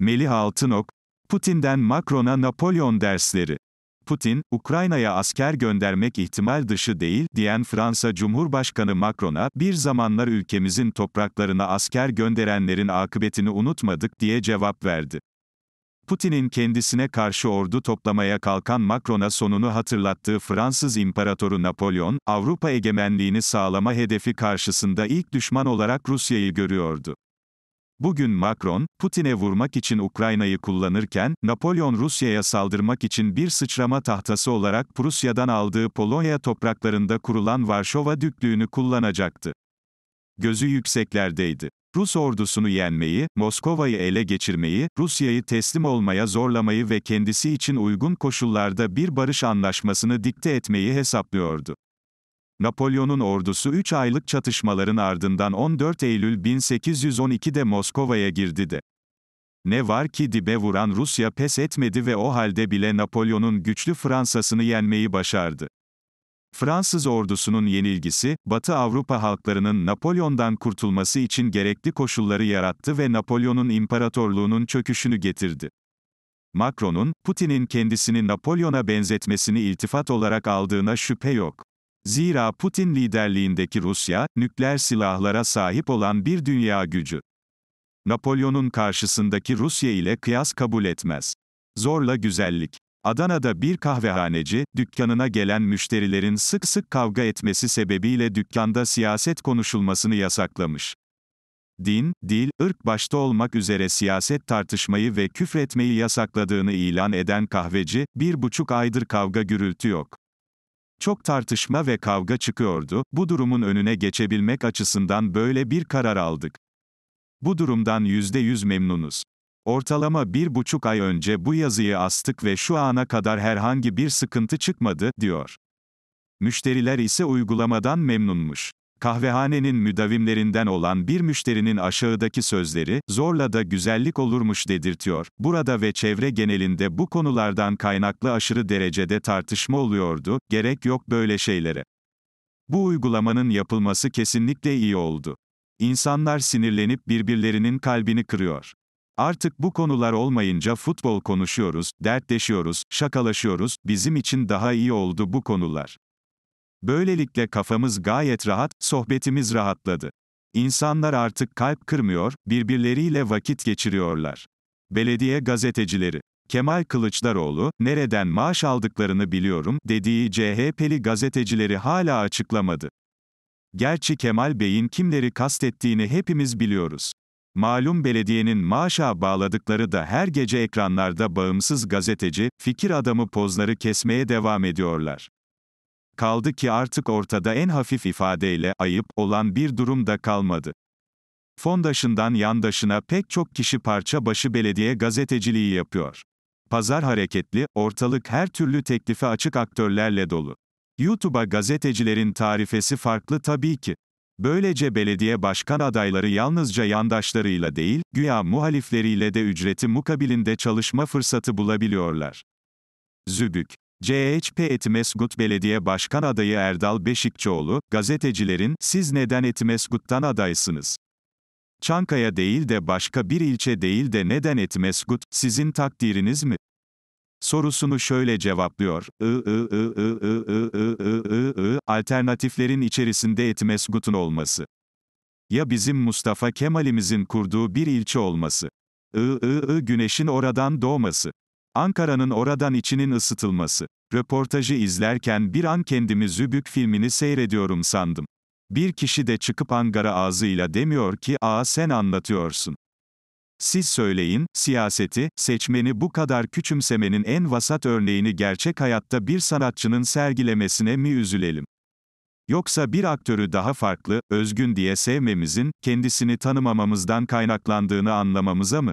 Melih Altınok, Putin'den Macron'a Napolyon dersleri. Putin, Ukrayna'ya asker göndermek ihtimal dışı değil, diyen Fransa Cumhurbaşkanı Macron'a, bir zamanlar ülkemizin topraklarına asker gönderenlerin akıbetini unutmadık diye cevap verdi. Putin'in kendisine karşı ordu toplamaya kalkan Macron'a sonunu hatırlattığı Fransız İmparatoru Napolyon, Avrupa egemenliğini sağlama hedefi karşısında ilk düşman olarak Rusya'yı görüyordu. Bugün Macron, Putin'e vurmak için Ukrayna'yı kullanırken, Napolyon Rusya'ya saldırmak için bir sıçrama tahtası olarak Prusya'dan aldığı Polonya topraklarında kurulan Varşova Düklüğü'nü kullanacaktı. Gözü yükseklerdeydi. Rus ordusunu yenmeyi, Moskova'yı ele geçirmeyi, Rusya'yı teslim olmaya zorlamayı ve kendisi için uygun koşullarda bir barış anlaşmasını dikte etmeyi hesaplıyordu. Napolyon'un ordusu 3 aylık çatışmaların ardından 14 Eylül 1812'de Moskova'ya girdi de. Ne var ki dibe vuran Rusya pes etmedi ve o halde bile Napolyon'un güçlü Fransa'sını yenmeyi başardı. Fransız ordusunun yenilgisi, Batı Avrupa halklarının Napolyon'dan kurtulması için gerekli koşulları yarattı ve Napolyon'un imparatorluğunun çöküşünü getirdi. Macron'un, Putin'in kendisini Napolyon'a benzetmesini iltifat olarak aldığına şüphe yok. Zira Putin liderliğindeki Rusya, nükleer silahlara sahip olan bir dünya gücü. Napolyon'un karşısındaki Rusya ile kıyas kabul etmez. Zorla güzellik. Adana'da bir kahvehaneci, dükkanına gelen müşterilerin sık sık kavga etmesi sebebiyle dükkanda siyaset konuşulmasını yasaklamış. Din, dil, ırk başta olmak üzere siyaset tartışmayı ve küfretmeyi yasakladığını ilan eden kahveci, bir buçuk aydır kavga gürültü yok. Çok tartışma ve kavga çıkıyordu, bu durumun önüne geçebilmek açısından böyle bir karar aldık. Bu durumdan %100 memnunuz. Ortalama bir buçuk ay önce bu yazıyı astık ve şu ana kadar herhangi bir sıkıntı çıkmadı, diyor. Müşteriler ise uygulamadan memnunmuş kahvehanenin müdavimlerinden olan bir müşterinin aşağıdaki sözleri, zorla da güzellik olurmuş dedirtiyor. Burada ve çevre genelinde bu konulardan kaynaklı aşırı derecede tartışma oluyordu, gerek yok böyle şeylere. Bu uygulamanın yapılması kesinlikle iyi oldu. İnsanlar sinirlenip birbirlerinin kalbini kırıyor. Artık bu konular olmayınca futbol konuşuyoruz, dertleşiyoruz, şakalaşıyoruz, bizim için daha iyi oldu bu konular. Böylelikle kafamız gayet rahat, sohbetimiz rahatladı. İnsanlar artık kalp kırmıyor, birbirleriyle vakit geçiriyorlar. Belediye gazetecileri Kemal Kılıçdaroğlu, nereden maaş aldıklarını biliyorum, dediği CHP'li gazetecileri hala açıklamadı. Gerçi Kemal Bey'in kimleri kastettiğini hepimiz biliyoruz. Malum belediyenin maaşa bağladıkları da her gece ekranlarda bağımsız gazeteci, fikir adamı pozları kesmeye devam ediyorlar. Kaldı ki artık ortada en hafif ifadeyle ayıp olan bir durum da kalmadı. Fondaşından yandaşına pek çok kişi parça başı belediye gazeteciliği yapıyor. Pazar hareketli, ortalık her türlü teklife açık aktörlerle dolu. YouTube'a gazetecilerin tarifesi farklı tabii ki. Böylece belediye başkan adayları yalnızca yandaşlarıyla değil, güya muhalifleriyle de ücreti mukabilinde çalışma fırsatı bulabiliyorlar. Zübük CHP Etimesgut Belediye Başkan adayı Erdal Beşikçioğlu, gazetecilerin, siz neden Etimesgut'tan adaysınız? Çankaya değil de başka bir ilçe değil de neden Etimesgut, sizin takdiriniz mi? sorusunu şöyle cevaplıyor. I, I, I, I, I, I, I, I, I, I, alternatiflerin içerisinde Etimesgut'un olması. Ya bizim Mustafa Kemal'imizin kurduğu bir ilçe olması. I, I, I, güneşin oradan doğması. Ankara'nın oradan içinin ısıtılması. Röportajı izlerken bir an kendimi Zübük filmini seyrediyorum sandım. Bir kişi de çıkıp angara ağzıyla demiyor ki, aa sen anlatıyorsun. Siz söyleyin, siyaseti, seçmeni bu kadar küçümsemenin en vasat örneğini gerçek hayatta bir sanatçının sergilemesine mi üzülelim? Yoksa bir aktörü daha farklı, özgün diye sevmemizin, kendisini tanımamamızdan kaynaklandığını anlamamıza mı?